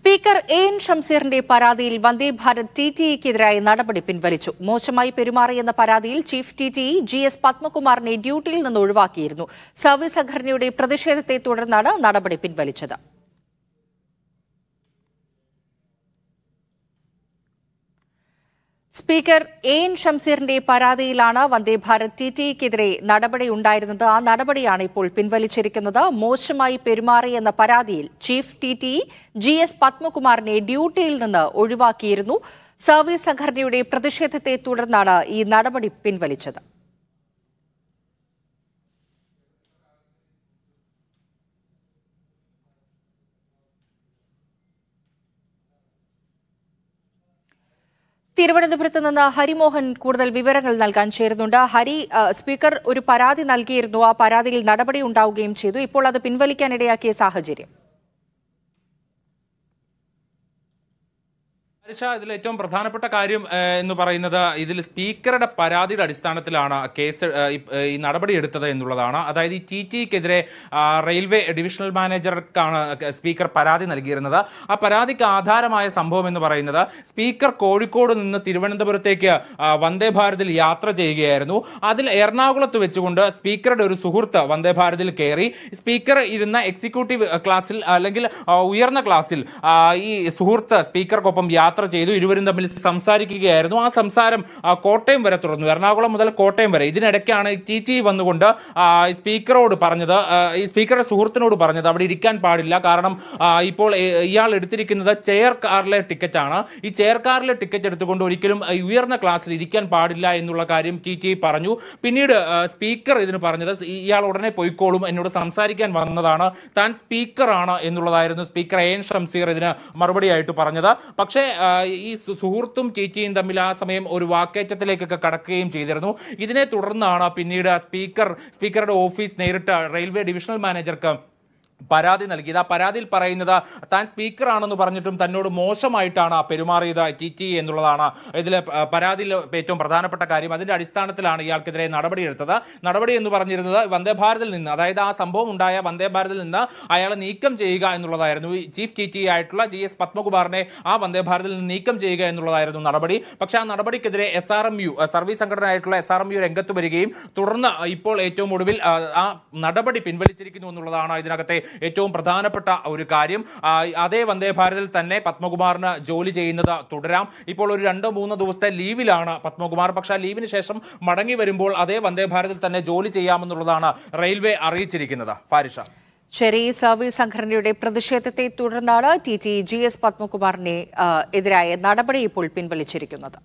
speaker A N ഷംസീറിന്റെ പരാതിയിൽ Vande Bharat T T ഇക്കെതിരായ നടപടി പിൻവലിച്ചു മോശമായി പെരുമാറിയെന്ന പരാതിയിൽ chief T T E G S പത്മകുമാറിനെ ഡ്യൂട്ടിയിൽ നിന്ന് ഒഴിവാക്കിയിരുന്നു സർവീസ് സംഘടനയുടെ പ്രതിഷേധത്തെ തുടർന്നാണ് നടപടി പിൻവലിച്ചത് സ്പീക്കർ എൻ ഷംസീറിന്റെ പരാതിയിലാണ് വന്ദേ ഭാരത് ടി ടിക്കെതിരെ നടപടി ഉണ്ടായിരുന്നത് ആ നടപടിയാണ് ഇപ്പോൾ പിൻവലിച്ചിരിക്കുന്നത് മോശമായി പെരുമാറിയെന്ന എന്ന പരാതിയിൽ chief T T G S പത്മകുമാറിനെ ഡ്യൂട്ടിയിൽ നിന്ന് ഒഴിവാക്കിയിരുന്നു സർവീസ് സംഘടനയുടെ പ്രതിഷേധത്തെ തുടർന്നാണ് ഈ നടപടി പിൻവലിച്ചത് തിരുവനന്തപുരത്ത് നിന്ന് ഹരിമോഹൻ കൂടുതൽ വിവരങ്ങൾ നൽകാൻ ചേരുന്നുണ്ട് ഹരി സ്പീക്കർ ഒരു പരാതി നൽകിയിരുന്നു ആ പരാതിയിൽ നടപടി ഉണ്ടാവുകയും ചെയ്തു ഇപ്പോൾ അത് പിൻവലിക്കാനിടയാക്കിയ സാഹചര്യം ഇതിൽ ഏറ്റവും പ്രധാനപ്പെട്ട കാര്യം എന്ന് പറയുന്നത് ഇതിൽ സ്പീക്കറുടെ പരാതിയുടെ അടിസ്ഥാനത്തിലാണ് കേസ് ഈ നടപടി എടുത്തത് എന്നുള്ളതാണ് അതായത് ഈ ടി ടിക്കെതിരെ റെയിൽവേ ഡിവിഷണൽ മാനേജർക്കാണ് സ്പീക്കർ പരാതി നൽകിയിരുന്നത് ആ പരാതിക്ക് ആധാരമായ സംഭവം എന്ന് പറയുന്നത് സ്പീക്കർ കോഴിക്കോട് നിന്ന് തിരുവനന്തപുരത്തേക്ക് വന്ദേ ഭാരതിൽ യാത്ര ചെയ്യുകയായിരുന്നു അതിൽ എറണാകുളത്ത് വെച്ചുകൊണ്ട് സ്പീക്കറുടെ ഒരു സുഹൃത്ത് വന്ദേ ഭാരതിൽ കയറി സ്പീക്കർ ഇരുന്ന എക്സിക്യൂട്ടീവ് ക്ലാസ്സിൽ അല്ലെങ്കിൽ ഉയർന്ന ക്ലാസ്സിൽ ഈ സുഹൃത്ത് സ്പീക്കർക്കൊപ്പം യാത്ര യാത്ര ചെയ്തു ഇരുവരും തമ്മിൽ സംസാരിക്കുകയായിരുന്നു ആ സംസാരം കോട്ടയം വരെ തുടർന്നു എറണാകുളം മുതൽ കോട്ടയം വരെ ഇതിനിടയ്ക്കാണ് ടി ടി വന്നുകൊണ്ട് സ്പീക്കറോട് പറഞ്ഞത് ഈ സ്പീക്കറുടെ സുഹൃത്തിനോട് പറഞ്ഞത് അവിടെ ഇരിക്കാൻ പാടില്ല കാരണം ഇപ്പോൾ ഇയാൾ എടുത്തിരിക്കുന്നത് ചെയർ കാറിലെ ടിക്കറ്റാണ് ഈ ചെയർ കാറിലെ ടിക്കറ്റ് എടുത്തുകൊണ്ട് ഒരിക്കലും ഉയർന്ന ക്ലാസ്സിൽ ഇരിക്കാൻ പാടില്ല എന്നുള്ള കാര്യം ടി ടി പറഞ്ഞു പിന്നീട് സ്പീക്കർ ഇതിന് പറഞ്ഞത് ഇയാൾ ഉടനെ പോയിക്കോളും എന്നോട് സംസാരിക്കാൻ വന്നതാണ് താൻ സ്പീക്കറാണ് എന്നുള്ളതായിരുന്നു സ്പീക്കർ എ എൻ ഷംസീർ ഇതിന് മറുപടിയായിട്ട് പറഞ്ഞത് പക്ഷേ ഈ സുഹൃത്തും ചേച്ചിയും തമ്മിൽ ആ സമയം ഒരു വാക്കേറ്റത്തിലേക്കൊക്കെ കടക്കുകയും ചെയ്തിരുന്നു ഇതിനെ തുടർന്നാണ് പിന്നീട് സ്പീക്കർ സ്പീക്കറുടെ ഓഫീസ് നേരിട്ട് റെയിൽവേ ഡിവിഷണൽ മാനേജർക്ക് പരാതി നൽകിയത് ആ പരാതിയിൽ പറയുന്നത് താൻ സ്പീക്കറാണെന്ന് പറഞ്ഞിട്ടും തന്നോട് മോശമായിട്ടാണ് പെരുമാറിയത് ടി ടി എന്നുള്ളതാണ് ഇതിൽ പരാതിയിൽ ഏറ്റവും പ്രധാനപ്പെട്ട കാര്യം അതിൻ്റെ അടിസ്ഥാനത്തിലാണ് ഇയാൾക്കെതിരെ നടപടിയെടുത്തത് നടപടി എന്ന് പറഞ്ഞിരുന്നത് വന്ദേ ഭാരതിൽ നിന്ന് അതായത് ആ സംഭവം ഉണ്ടായ വന്ദേ ഭാരതിൽ നിന്ന് അയാളെ നീക്കം ചെയ്യുക എന്നുള്ളതായിരുന്നു ചീഫ് ടി ടി ആയിട്ടുള്ള ജി എസ് പത്മകുമാറിനെ ആ വന്ദേ ഭാരതിൽ നിന്ന് നീക്കം ചെയ്യുക എന്നുള്ളതായിരുന്നു നടപടി പക്ഷെ ആ നടപടിക്കെതിരെ S R M U service ആയിട്ടുള്ള എസ് ആർ എം യു രംഗത്ത് വരികയും തുടർന്ന് ഇപ്പോൾ ഏറ്റവും ഒടുവിൽ ആ നടപടി പിൻവലിച്ചിരിക്കുന്നു എന്നുള്ളതാണ് ഇതിനകത്തെ ഏറ്റവും പ്രധാനപ്പെട്ട ഒരു കാര്യം അതേ വന്ദേ ഭാരതിൽ തന്നെ പത്മകുമാറിന് ജോലി ചെയ്യുന്നത് തുടരാം ഇപ്പോൾ ഒരു രണ്ടോ മൂന്നോ ദിവസത്തെ ലീവിലാണ് പത്മകുമാർ പക്ഷേ ആ ലീവിന് ശേഷം മടങ്ങി വരുമ്പോൾ അതേ വന്ദേ ഭാരതിൽ തന്നെ ജോലി ചെയ്യാമെന്നുള്ളതാണ് റെയിൽവേ അറിയിച്ചിരിക്കുന്നത് ഫാരിഷ ചെറിയ സർവീസ് സംഘടനയുടെ പ്രതിഷേധത്തെ തുടർന്നാണ് ടി ടി ജി എസ് പത്മകുമാറിനെ എതിരായ നടപടി ഇപ്പോൾ പിൻവലിച്ചിരിക്കുന്നത്